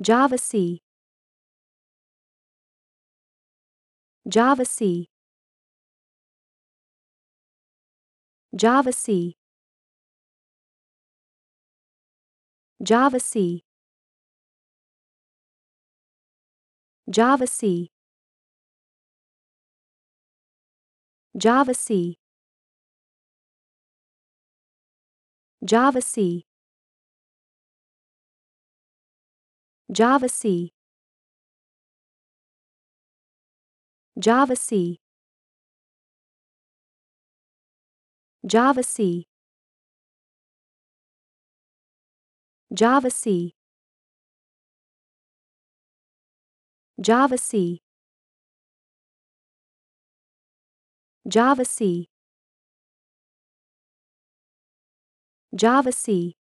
Java C Java C Java C Java C Java C Java C Java C Java C Java C Java C Java C Java C Java C Java C